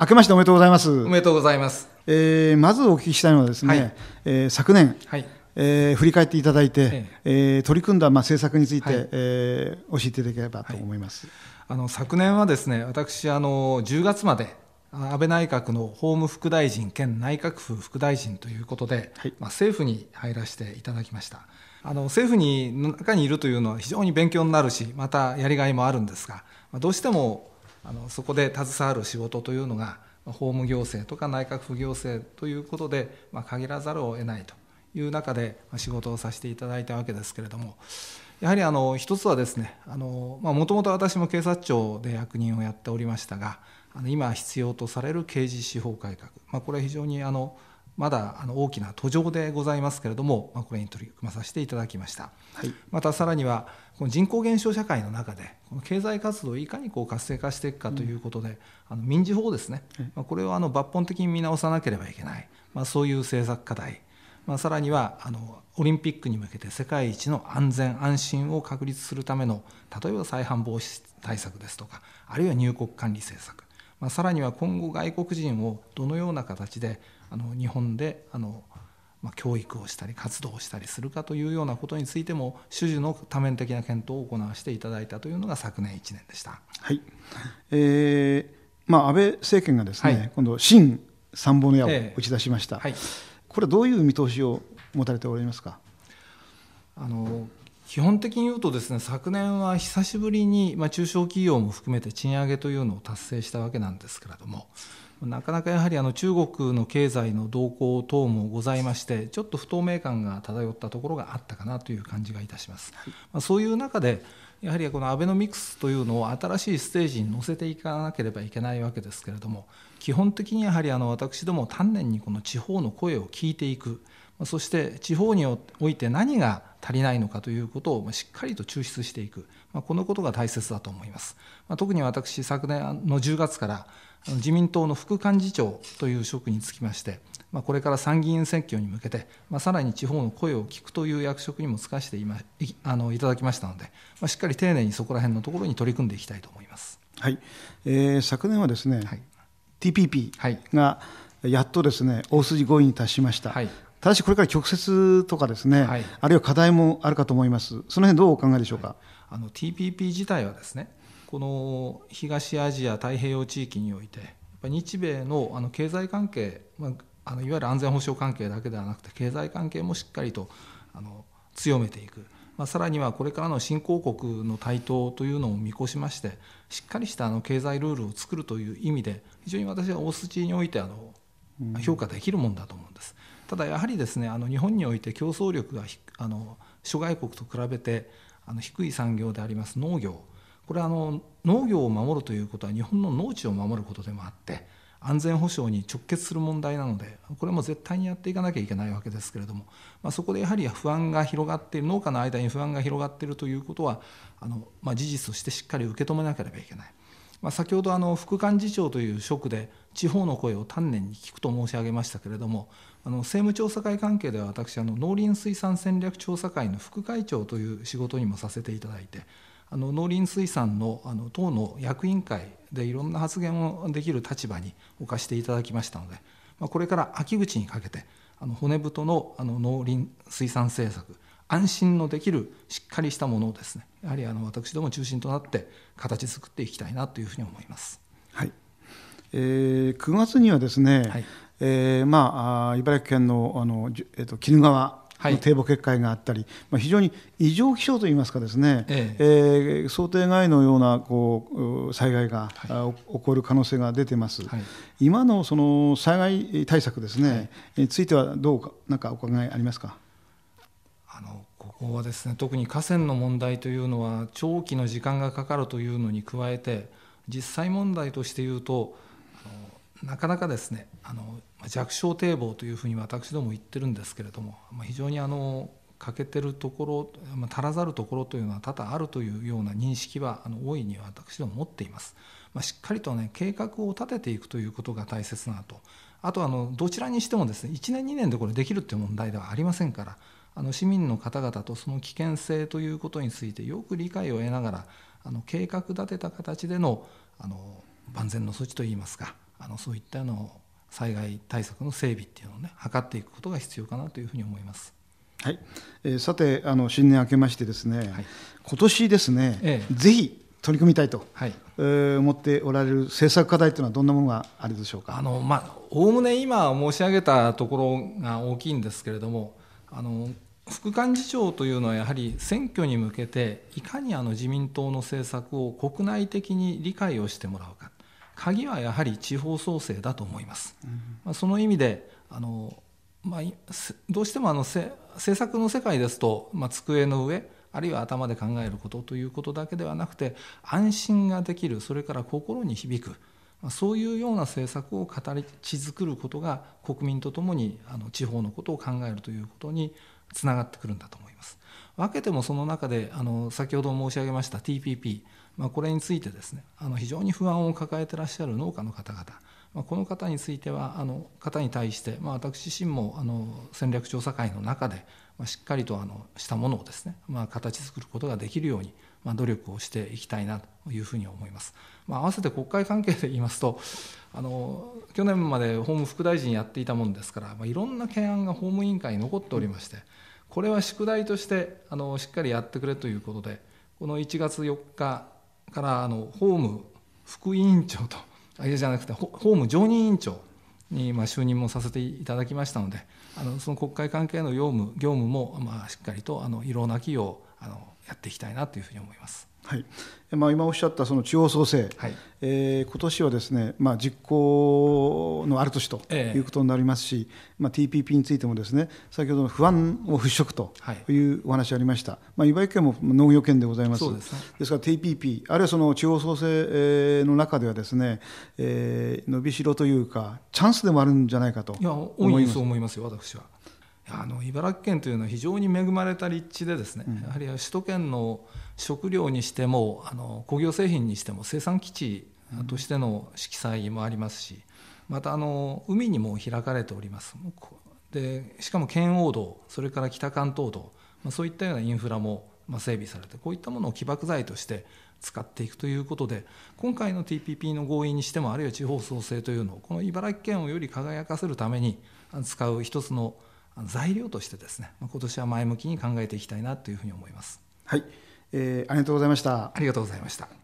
明けましておめでとうございます。おめでとうございます。えー、まずお聞きしたいのはですね、はい、えー、昨年、はい、えー、振り返っていただいて、えい、えー、取り組んだまあ政策について、はい、えー、教えていただければと思います。あの昨年はですね、私あの10月まで安倍内閣の法務副大臣兼内閣府副大臣ということで、はい、まあ、政府に入らせていただきましたあの政府にの中にいるというのは非常に勉強になるしまたやりがいもあるんですが、まあ、どうしてもあのそこで携わる仕事というのが法務行政とか内閣府行政ということで、まあ、限らざるを得ないという中で仕事をさせていただいたわけですけれどもやはりあの一つはですねもともと私も警察庁で役人をやっておりましたが今必要とされる刑事司法改革、まあ、これは非常にあのまだあの大きな途上でございますけれども、まあ、これに取り組まさせていただきました、はい、またさらにはこの人口減少社会の中でこの経済活動をいかにこう活性化していくかということで、うん、あの民事法ですね、まあ、これをあの抜本的に見直さなければいけない、まあ、そういう政策課題、まあ、さらにはあのオリンピックに向けて世界一の安全安心を確立するための例えば再犯防止対策ですとかあるいは入国管理政策、まあ、さらには今後外国人をどのような形であの日本であの、まあ、教育をしたり活動をしたりするかというようなことについても主樹の多面的な検討を行わせていただいたというのが昨年1年でした。はいえーまあ、安倍政権がですね、はい、今度新三本の矢を打ち出しました、えーはい、これどういう見通しを持たれておりますかあの基本的に言うとですね昨年は久しぶりに、まあ、中小企業も含めて賃上げというのを達成したわけなんですけれどもなかなかやはりあの中国の経済の動向等もございまして、ちょっと不透明感が漂ったところがあったかなという感じがいたします。まあ、そういう中でやはりこのアベノミクスというのを新しいステージに乗せていかなければいけないわけですけれども、基本的にやはりあの私ども、丹念にこの地方の声を聞いていく、そして地方において何が足りないのかということをしっかりと抽出していく、まあ、このことが大切だと思います。まあ、特に私、昨年の10月から、自民党の副幹事長という職につきまして、まあ、これから参議院選挙に向けて、まあ、さらに地方の声を聞くという役職にも就かせてい,、ま、いあのいただきましたので、まあ、しっかり丁寧にそこら辺のところに取り組んでいきたいと思います、はいえー、昨年はですね、はい、TPP がやっとですね大筋合意に達しました、はい、ただしこれから曲折とかですね、はい、あるいは課題もあるかと思います、その辺どうお考えでしょうか、はい、あの TPP 自体はですね、この東アジア太平洋地域において、やっぱ日米のあの経済関係、まあ、あのいわゆる安全保障関係だけではなくて、経済関係もしっかりとあの強めていく。まあ、さらにはこれからの新興国の台頭というのを見越しましてしっかりしたあの経済ルールを作るという意味で非常に私は大筋においてあの評価できるもんだと思うんです。うんただやはりですねあの日本において競争力があの諸外国と比べてあの低い産業であります農業これはあの農業を守るということは日本の農地を守ることでもあって安全保障に直結する問題なのでこれも絶対にやっていかなきゃいけないわけですけれども、まあ、そこでやはり不安が広がっている農家の間に不安が広がっているということはあの、まあ、事実としてしっかり受け止めなければいけない。まあ、先ほどあの副幹事長という職で地方の声を丹念に聞くと申し上げましたけれどもあの政務調査会関係では私あの農林水産戦略調査会の副会長という仕事にもさせていただいてあの農林水産のあの党の役員会でいろんな発言をできる立場に置かせていただきましたので、まあ、これから秋口にかけてあの骨太のあの農林水産政策安心のできるしっかりしたものをですねやはりあの私ども中心となって形作っていきたいなというふうに思います。はいえー、9月にはですね、はい、えー、まあ、茨城県のあの、えーと、鬼怒川の堤防決壊があったり、まあ、非常に異常気象といいますかですね、えええー、想定外のようなこう災害が、はい、起こる可能性が出てます、はい、今のその災害対策ですね、についてはどうかなんかお考えありますか。あのここはですね特に河川の問題というのは長期の時間がかかるというのに加えて実際問題として言うとなかなかですねあの弱小堤防というふうに私ども言ってるんですけれども、ま非常にあの欠けてるところ、まあ、足らざるところというのは多々あるというような認識はあの大いに私ども持っています。まあ、しっかりとね計画を立てていくということが大切なとあとあのどちらにしてもですね1年2年でこれできるという問題ではありませんからあの市民の方々とその危険性ということについてよく理解を得ながらあの計画立てた形でのあの万全の措置といいますかあのそういったの災害対策の整備っていうのをね図っていくことが必要かなというふうに思います。はい、えー、さてあの新年明けましてですね、はい、今年ですね、ええ、ぜひ取り組みたいと、はいえー、思っておられる政策課題というのはどんなものがあるでしょうかあのまあ概ね今申し上げたところが大きいんですけれどもあの副幹事長というのはやはり選挙に向けていかにあの自民党の政策を国内的に理解をしてもらうか鍵はやはり地方創生だと思います、うん、その意味であの、まあ、どうしてもあの政策の世界ですと、まあ、机の上あるいは頭で考えることということだけではなくて安心ができるそれから心に響くそういうような政策を形作ることが国民とともにあの地方のことを考えるということにつながってくるんだと思います。分けてもその中であの先ほど申し上げました TPP、まあ、これについてですねあの非常に不安を抱えてらっしゃる農家の方々、まあ、この方についてはあの方に対して、まあ、私自身もあの戦略調査会の中で、まあ、しっかりとあのしたものをですね、まあ、形作ることができるようにまあ、努力をしていきたいなというふうに思います。まあ、合わせて国会関係で言いますとあの去年まで法務副大臣やっていたもんですから、まあ、いろんな懸案が法務委員会に残っておりましてこれは宿題としてあのしっかりやってくれということでこの1月4日からあの法務副委員長とあいやじゃなくて法務常任委員長にまあ就任もさせていただきましたのであのその国会関係の業務業務もまあしっかりとあのいろんな企業あのやっていきたいなというふうに思います。はいまあ、今おっしゃったその地方創生、はいえー、今年はですね、まあ、実行のある年ということになりますし、ええ、まあ、TPP についてもですね先ほどの不安を払拭というお話ありました、はい、まあ、茨城県も農業県でございますです、ね,、から TPP あるいはその地方創生の中ではですね、えー、伸びしろというかチャンスでもあるんじゃないかといや大いにそう思いますよ私は。あの茨城県というのは非常に恵まれた立地でですね、やはり首都圏の食料にしてもあの工業製品にしても生産基地としての色彩もありますし、またあの海にも開かれておりますでしかも圏央道それから北関東道、まあ、そういったようなインフラも整備されてこういったものを起爆剤として使っていくということで今回の TPP の合意にしてもあるいは地方創生というのをこの茨城県をより輝かせるために使う一つの材料としてですね今年は前向きに考えていきたいなというふうに思います。はい、えー、ありがとうございました。ありがとうございました。